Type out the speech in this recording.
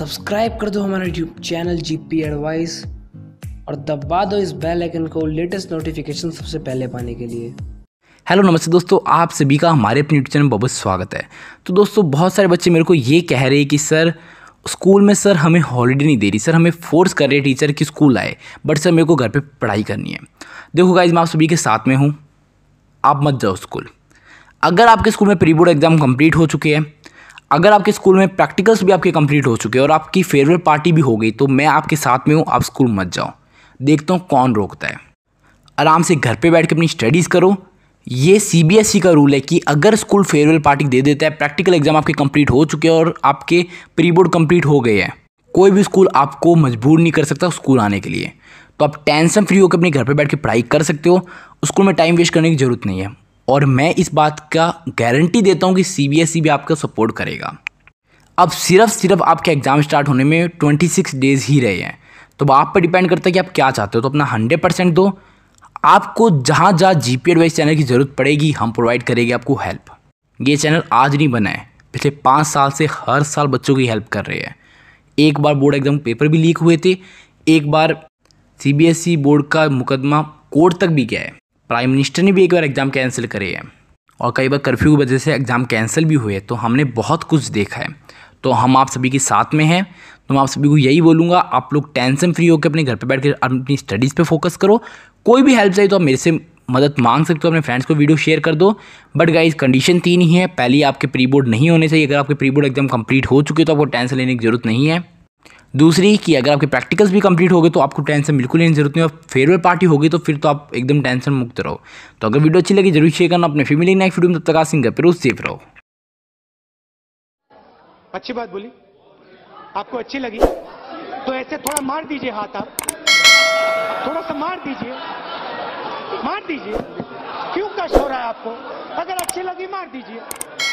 subscribe कर दो हमारा YouTube channel G P advice और दबा दो इस बेल आइकन को लेटेस्ट नोटिफिकेशन सबसे पहले पाने के लिए हेलो नमस्ते दोस्तों आप सभी का हमारे अपने यूट्यूब चैनल में बहुत स्वागत है तो दोस्तों बहुत सारे बच्चे मेरे को ये कह रहे हैं कि सर स्कूल में सर हमें हॉलीडे नहीं दे रही सर हमें फोर्स कर रहे हैं टीचर कि स्कूल आए बट सर मेरे को घर पे पढ़ाई करनी है देखो गाइज मैं आप सभी के साथ में हूँ आप मत जाओ स्कूल अगर आपके स्कूल में प्री बोर्ड एग्ज़ाम कंप्लीट हो चुके हैं अगर आपके स्कूल में प्रैक्टिकल्स भी आपके कंप्लीट हो चुके हैं और आपकी फेयरवेल पार्टी भी हो गई तो मैं आपके साथ में हूँ आप स्कूल मत जाओ देखता हूँ कौन रोकता है आराम से घर पे बैठ के अपनी स्टडीज़ करो ये सी e का रूल है कि अगर स्कूल फेयरवेल पार्टी दे देता है प्रैक्टिकल एग्जाम आपके कंप्लीट हो चुके हैं और आपके प्री बोर्ड कम्प्लीट हो गए हैं कोई भी स्कूल आपको मजबूर नहीं कर सकता स्कूल आने के लिए तो आप टेंशन फ्री होकर अपने घर पर बैठ के पढ़ाई कर सकते हो स्कूल में टाइम वेस्ट करने की ज़रूरत नहीं है और मैं इस बात का गारंटी देता हूँ कि सी e भी आपका सपोर्ट करेगा अब सिर्फ सिर्फ आपके एग्ज़ाम स्टार्ट होने में 26 डेज़ ही रहे हैं तो आप पर डिपेंड करता है कि आप क्या चाहते हो तो अपना 100 परसेंट दो आपको जहाँ जहाँ जी पी एडवाइस चैनल की ज़रूरत पड़ेगी हम प्रोवाइड करेंगे आपको हेल्प ये चैनल आज नहीं बना है पिछले पाँच साल से हर साल बच्चों की हेल्प कर रहे हैं एक बार बोर्ड एग्ज़ाम पेपर भी लीक हुए थे एक बार ई e बोर्ड का मुकदमा कोर्ट तक भी गया है प्राइम मिनिस्टर ने भी एक बार एग्ज़ाम कैंसिल करे हैं और कई बार कर्फ्यू की वजह से एग्ज़ाम कैंसिल भी हुए तो हमने बहुत कुछ देखा है तो हम आप सभी के साथ में हैं तो मैं आप सभी को यही बोलूँगा आप लोग टेंशन फ्री होकर अपने घर पर बैठ कर अपनी स्टडीज़ पर फोकस करो कोई भी हेल्प चाहिए तो आप मेरे से मदद मांग सकते हो अपने फ्रेंड्स को वीडियो शेयर कर दो बट गाइज कंडीशन तीन ही है पहली आपके प्री बोर्ड नहीं होने चाहिए अगर आपके प्री बोर्ड एग्जाम कंप्लीट हो चुके तो आपको टेंशन लेने की जरूरत नहीं है दूसरी कि अगर आपके प्रैक्टिकल्स भी कंप्लीट हो गए तो आपको टेंशन बिल्कुल नहीं जरूरत नहीं और फेयरवेल पार्टी होगी तो फिर तो आप एकदम टेंशन मुक्त रहो तो अगर वीडियो अच्छी लगी जरूर शेयर करना अपने फैमिली नेक्स्ट वीडियो में तब तक आ सिंगर फिर उससे रहो अच्छी बात बोली आपको अच्छी लगी तो ऐसे थोड़ा मार दीजिए हाथ आप थोड़ा सा मार दीजिए मार दीजिए क्यों कष्ट हो रहा है आपको अगर अच्छी लगी मार दीजिए